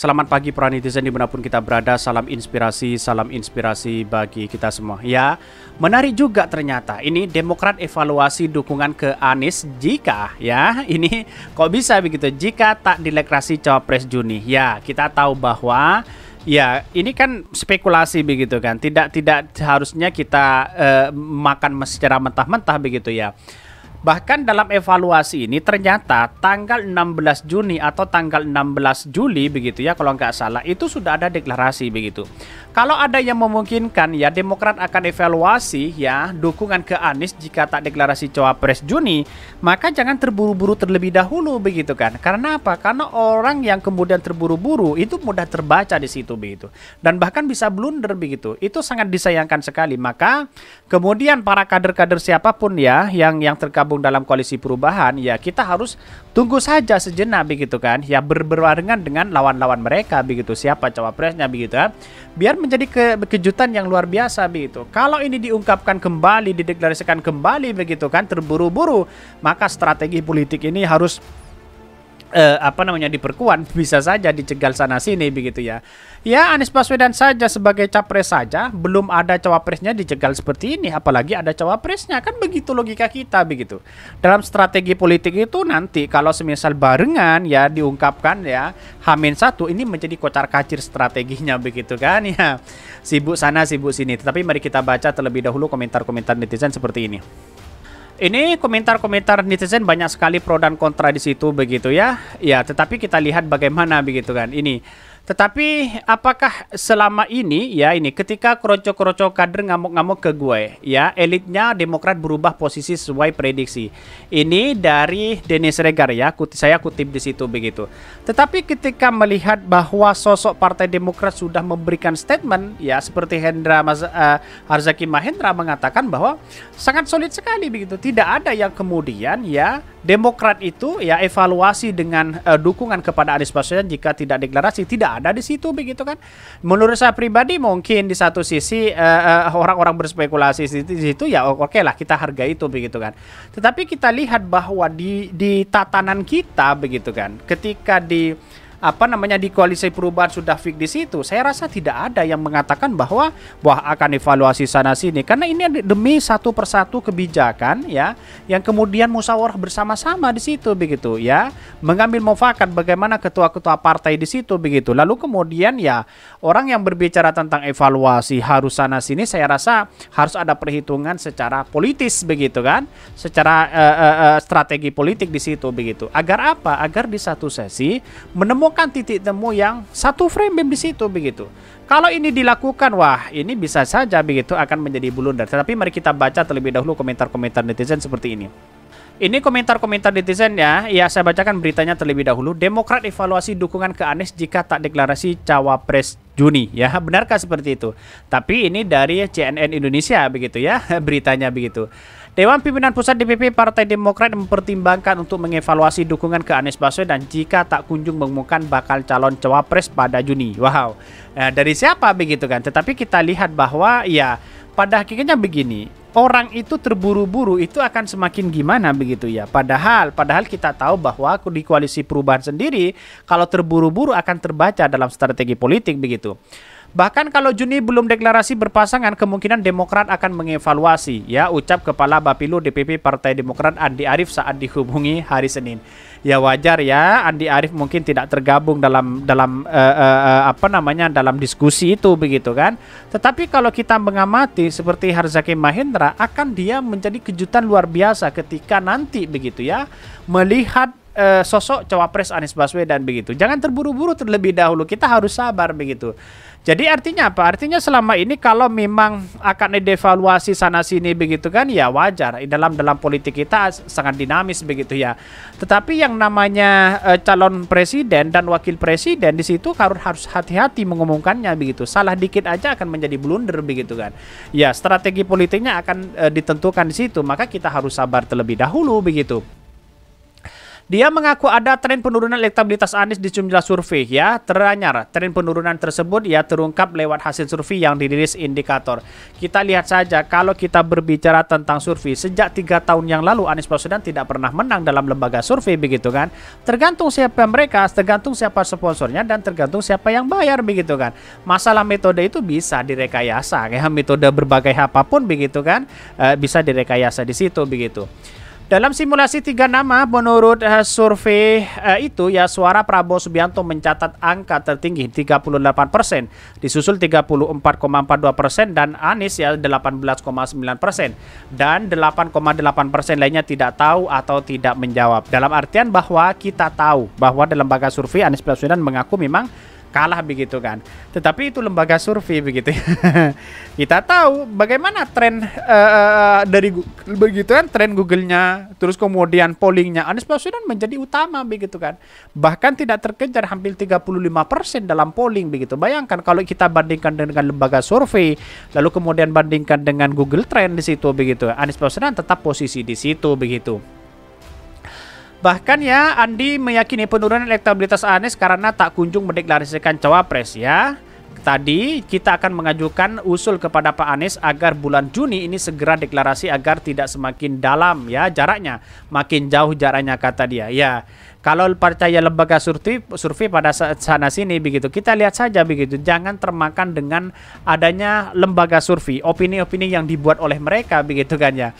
Selamat pagi para netizen dimanapun kita berada Salam inspirasi, salam inspirasi bagi kita semua Ya, menarik juga ternyata Ini Demokrat evaluasi dukungan ke Anies jika Ya, ini kok bisa begitu Jika tak dilekrasi Cawapres Juni Ya, kita tahu bahwa Ya, ini kan spekulasi begitu kan. Tidak tidak harusnya kita uh, makan secara mentah-mentah begitu ya. Bahkan dalam evaluasi ini ternyata tanggal 16 Juni atau tanggal 16 Juli begitu ya kalau nggak salah itu sudah ada deklarasi begitu. Kalau ada yang memungkinkan ya Demokrat akan evaluasi ya dukungan ke Anies jika tak deklarasi cawapres Juni maka jangan terburu-buru terlebih dahulu begitu kan. Karena apa? Karena orang yang kemudian terburu-buru itu mudah terbaca di situ begitu dan bahkan bisa blunder begitu. Itu sangat disayangkan sekali. Maka kemudian para kader-kader siapapun ya yang yang terkabul tergabung dalam koalisi perubahan, ya kita harus tunggu saja sejenak begitu kan. Ya berbarengan dengan lawan-lawan mereka begitu. Siapa cawapresnya begitu kan. Biar menjadi ke kejutan yang luar biasa begitu. Kalau ini diungkapkan kembali, dideklarasikan kembali begitu kan terburu-buru, maka strategi politik ini harus eh, apa namanya diperkuat bisa saja dicegal sana sini begitu ya. Ya Anies Baswedan saja sebagai capres saja belum ada cawapresnya dicegal seperti ini apalagi ada cawapresnya kan begitu logika kita begitu. Dalam strategi politik itu nanti kalau semisal barengan ya diungkapkan ya Hamin satu ini menjadi kocar-kacir strateginya begitu kan ya. Sibuk sana sibuk sini. Tetapi mari kita baca terlebih dahulu komentar-komentar netizen seperti ini. Ini komentar-komentar netizen banyak sekali pro dan kontra di situ begitu ya. Ya, tetapi kita lihat bagaimana begitu kan. Ini tetapi apakah selama ini ya ini ketika kroco-kroco kader ngamuk-ngamuk ke gue ya elitnya Demokrat berubah posisi sesuai prediksi. Ini dari Denis Regar ya, kut saya kutip di situ begitu. Tetapi ketika melihat bahwa sosok Partai Demokrat sudah memberikan statement ya seperti Hendra Mas, uh, eh, Arzaki Mahendra mengatakan bahwa sangat solid sekali begitu. Tidak ada yang kemudian ya Demokrat itu ya evaluasi dengan uh, dukungan kepada Anies Baswedan jika tidak deklarasi tidak ada di situ begitu kan. Menurut saya pribadi mungkin di satu sisi eh, eh, orang-orang uh, uh, orang berspekulasi di situ ya oke okay lah kita harga itu begitu kan. Tetapi kita lihat bahwa di di tatanan kita begitu kan ketika di apa namanya di koalisi perubahan sudah fix di situ, saya rasa tidak ada yang mengatakan bahwa bahwa akan evaluasi sana sini karena ini demi satu persatu kebijakan ya yang kemudian musyawarah bersama-sama di situ begitu ya mengambil mufakat bagaimana ketua-ketua partai di situ begitu. Lalu kemudian ya orang yang berbicara tentang evaluasi harus sana sini saya rasa harus ada perhitungan secara politis begitu kan, secara uh, uh, strategi politik di situ begitu. Agar apa? Agar di satu sesi menemukan menemukan titik temu yang satu frame di situ begitu. Kalau ini dilakukan, wah ini bisa saja begitu akan menjadi blunder. Tetapi mari kita baca terlebih dahulu komentar-komentar netizen seperti ini. Ini komentar-komentar netizen ya. Ya, saya bacakan beritanya terlebih dahulu. Demokrat evaluasi dukungan ke Anies jika tak deklarasi cawapres Juni. Ya, benarkah seperti itu? Tapi ini dari CNN Indonesia begitu ya, beritanya begitu. Dewan Pimpinan Pusat DPP Partai Demokrat mempertimbangkan untuk mengevaluasi dukungan ke Anies Baswedan jika tak kunjung mengumumkan bakal calon cawapres pada Juni. Wow, nah, dari siapa begitu kan? Tetapi kita lihat bahwa ya pada hakikatnya begini orang itu terburu-buru itu akan semakin gimana begitu ya. Padahal padahal kita tahu bahwa aku di koalisi perubahan sendiri kalau terburu-buru akan terbaca dalam strategi politik begitu. Bahkan kalau Juni belum deklarasi berpasangan, kemungkinan Demokrat akan mengevaluasi, ya, ucap Kepala Bapilu DPP Partai Demokrat Andi Arief saat dihubungi hari Senin ya wajar ya Andi Arief mungkin tidak tergabung dalam dalam uh, uh, uh, apa namanya dalam diskusi itu begitu kan. Tetapi kalau kita mengamati seperti Harzaki Mahendra akan dia menjadi kejutan luar biasa ketika nanti begitu ya melihat uh, sosok cawapres Anies Baswedan begitu. Jangan terburu-buru terlebih dahulu. Kita harus sabar begitu. Jadi artinya apa? Artinya selama ini kalau memang akan devaluasi sana sini begitu kan ya wajar. Dalam dalam politik kita sangat dinamis begitu ya. Tetapi yang namanya uh, calon presiden dan wakil presiden di situ harus harus hati-hati mengumumkannya begitu. Salah dikit aja akan menjadi blunder begitu kan. Ya, strategi politiknya akan uh, ditentukan di situ, maka kita harus sabar terlebih dahulu begitu. Dia mengaku ada tren penurunan elektabilitas Anies di sejumlah survei ya. Teranyar, tren penurunan tersebut ya terungkap lewat hasil survei yang dirilis indikator. Kita lihat saja kalau kita berbicara tentang survei sejak tiga tahun yang lalu Anies Baswedan tidak pernah menang dalam lembaga survei begitu kan. Tergantung siapa mereka, tergantung siapa sponsornya dan tergantung siapa yang bayar begitu kan. Masalah metode itu bisa direkayasa ya metode berbagai apapun begitu kan eh, bisa direkayasa di situ begitu. Dalam simulasi tiga nama, menurut uh, survei uh, itu ya suara Prabowo Subianto mencatat angka tertinggi 38 persen, disusul 34,42 persen dan Anies ya 18,9 persen dan 8,8 persen lainnya tidak tahu atau tidak menjawab. Dalam artian bahwa kita tahu bahwa dalam lembaga survei Anies Baswedan mengaku memang kalah begitu kan. Tetapi itu lembaga survei begitu. Ya. kita tahu bagaimana tren uh, dari begitu kan tren Google-nya, terus kemudian pollingnya Anies Baswedan menjadi utama begitu kan. Bahkan tidak terkejar hampir 35% dalam polling begitu. Bayangkan kalau kita bandingkan dengan lembaga survei, lalu kemudian bandingkan dengan Google Trend di situ begitu. Anies Baswedan tetap posisi di situ begitu. Bahkan ya, Andi meyakini penurunan elektabilitas Anies karena tak kunjung mendeklarasikan cawapres ya. Tadi kita akan mengajukan usul kepada Pak Anies agar bulan Juni ini segera deklarasi agar tidak semakin dalam ya jaraknya, makin jauh jaraknya kata dia. Ya, kalau percaya lembaga survei survei pada sana sini begitu, kita lihat saja begitu. Jangan termakan dengan adanya lembaga survei, opini-opini yang dibuat oleh mereka begitu kan ya.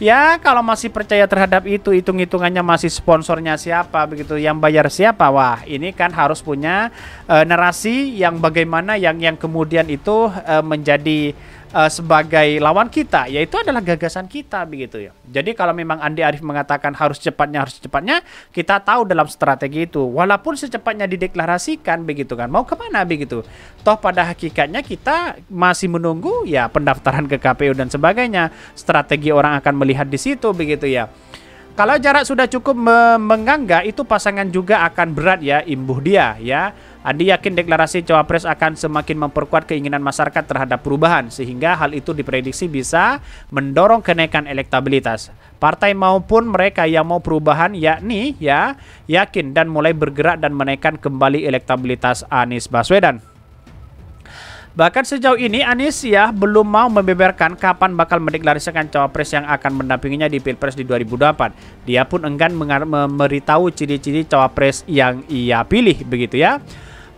Ya, kalau masih percaya terhadap itu, hitung-hitungannya masih sponsornya siapa begitu, yang bayar siapa. Wah, ini kan harus punya uh, narasi yang bagaimana yang yang kemudian itu uh, menjadi uh, sebagai lawan kita yaitu adalah gagasan kita begitu ya. Jadi kalau memang Andi Arief mengatakan harus cepatnya harus cepatnya kita tahu dalam strategi itu walaupun secepatnya dideklarasikan begitu kan mau kemana begitu. Toh pada hakikatnya kita masih menunggu ya pendaftaran ke KPU dan sebagainya. Strategi orang akan melihat di situ begitu ya. Kalau jarak sudah cukup mengangga, itu pasangan juga akan berat ya imbuh dia ya. Andi yakin deklarasi cawapres akan semakin memperkuat keinginan masyarakat terhadap perubahan sehingga hal itu diprediksi bisa mendorong kenaikan elektabilitas. Partai maupun mereka yang mau perubahan yakni ya yakin dan mulai bergerak dan menaikkan kembali elektabilitas Anies Baswedan. Bahkan sejauh ini Anies ya belum mau membeberkan kapan bakal mendeklarasikan cawapres yang akan mendampinginya di Pilpres di 2024. Dia pun enggan memberitahu ciri-ciri cawapres yang ia pilih begitu ya.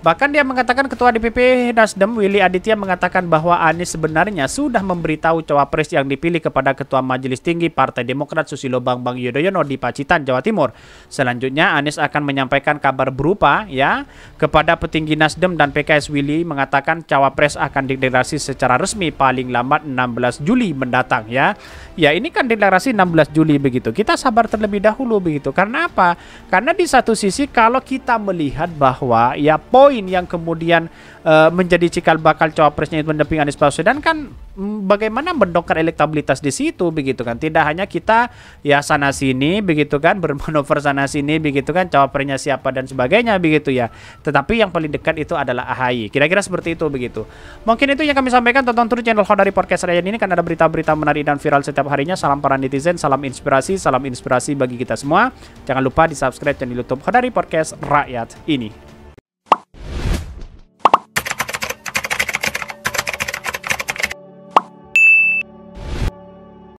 Bahkan dia mengatakan Ketua DPP Nasdem Willy Aditya mengatakan bahwa Anies sebenarnya sudah memberitahu cawapres yang dipilih kepada Ketua Majelis Tinggi Partai Demokrat Susilo Bambang Yudhoyono di Pacitan, Jawa Timur. Selanjutnya Anies akan menyampaikan kabar berupa ya kepada petinggi Nasdem dan PKS Willy mengatakan cawapres akan deklarasi secara resmi paling lambat 16 Juli mendatang ya. Ya ini kan deklarasi 16 Juli begitu. Kita sabar terlebih dahulu begitu. Karena apa? Karena di satu sisi kalau kita melihat bahwa ya poin poin yang kemudian uh, menjadi cikal bakal cawapresnya itu mendamping Anies Baswedan kan mm, bagaimana mendongkar elektabilitas di situ begitu kan tidak hanya kita ya sana sini begitu kan bermanuver sana sini begitu kan cawapresnya siapa dan sebagainya begitu ya tetapi yang paling dekat itu adalah AHY kira-kira seperti itu begitu mungkin itu yang kami sampaikan tonton terus channel dari podcast Rayan ini kan ada berita-berita menarik dan viral setiap harinya salam para netizen salam inspirasi salam inspirasi bagi kita semua jangan lupa di subscribe channel YouTube dari Podcast Rakyat ini